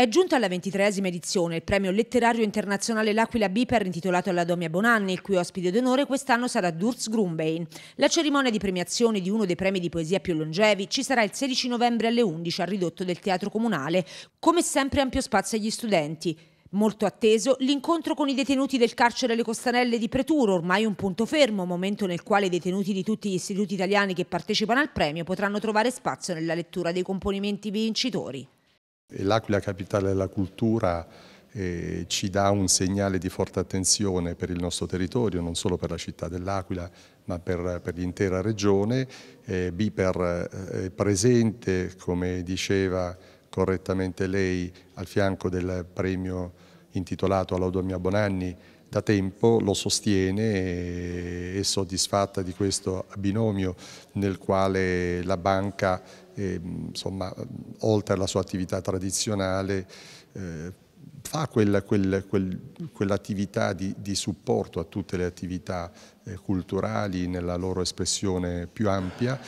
È giunta alla ventitreesima edizione il premio letterario internazionale L'Aquila Biper intitolato alla Domia Bonanni, il cui ospite d'onore quest'anno sarà Durz Grumbein. La cerimonia di premiazione di uno dei premi di poesia più longevi ci sarà il 16 novembre alle 11 al ridotto del Teatro Comunale. Come sempre ampio spazio agli studenti. Molto atteso l'incontro con i detenuti del carcere Le Costanelle di Preturo, ormai un punto fermo, momento nel quale i detenuti di tutti gli istituti italiani che partecipano al premio potranno trovare spazio nella lettura dei componimenti vincitori. L'Aquila capitale della cultura eh, ci dà un segnale di forte attenzione per il nostro territorio, non solo per la città dell'Aquila, ma per, per l'intera regione. Eh, Biper eh, è presente, come diceva correttamente lei, al fianco del premio intitolato all'Audomia Bonanni, da tempo lo sostiene e è soddisfatta di questo binomio nel quale la banca e, ehm, insomma, oltre alla sua attività tradizionale, eh, fa quella, quel, quel, quell'attività di, di, supporto a tutte le attività eh, culturali nella loro espressione più ampia.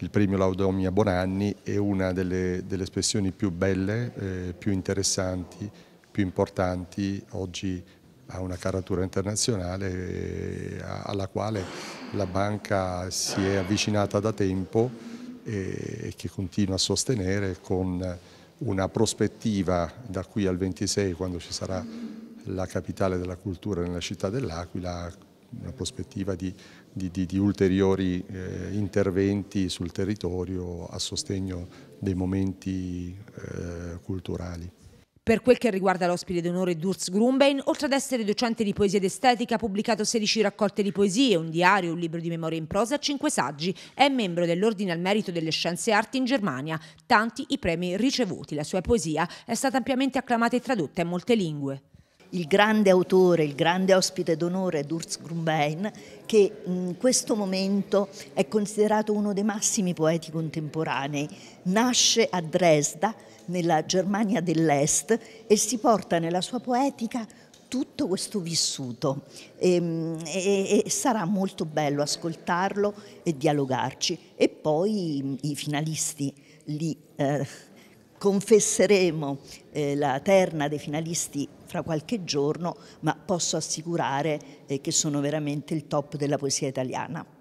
Il premio Laudomia Bonanni è una delle, delle espressioni più belle, eh, più interessanti, più importanti. Oggi ha una caratura internazionale eh, alla quale la banca si è avvicinata da tempo e che continua a sostenere con una prospettiva da qui al 26 quando ci sarà la capitale della cultura nella città dell'Aquila, una prospettiva di, di, di, di ulteriori eh, interventi sul territorio a sostegno dei momenti eh, culturali. Per quel che riguarda l'ospite d'onore Durz Grumbein, oltre ad essere docente di poesia ed estetica, ha pubblicato 16 raccolte di poesie, un diario, un libro di memoria in prosa, e 5 saggi, è membro dell'Ordine al Merito delle Scienze e Arti in Germania, tanti i premi ricevuti. La sua poesia è stata ampiamente acclamata e tradotta in molte lingue il grande autore, il grande ospite d'onore Durz Grumbein, che in questo momento è considerato uno dei massimi poeti contemporanei. Nasce a Dresda, nella Germania dell'Est, e si porta nella sua poetica tutto questo vissuto e, ehm, e, e, sarà molto bello ascoltarlo e dialogarci. E poi i finalisti li eh, confesseremo eh, la terna dei finalisti fra qualche giorno, ma posso assicurare eh, che sono veramente il top della poesia italiana.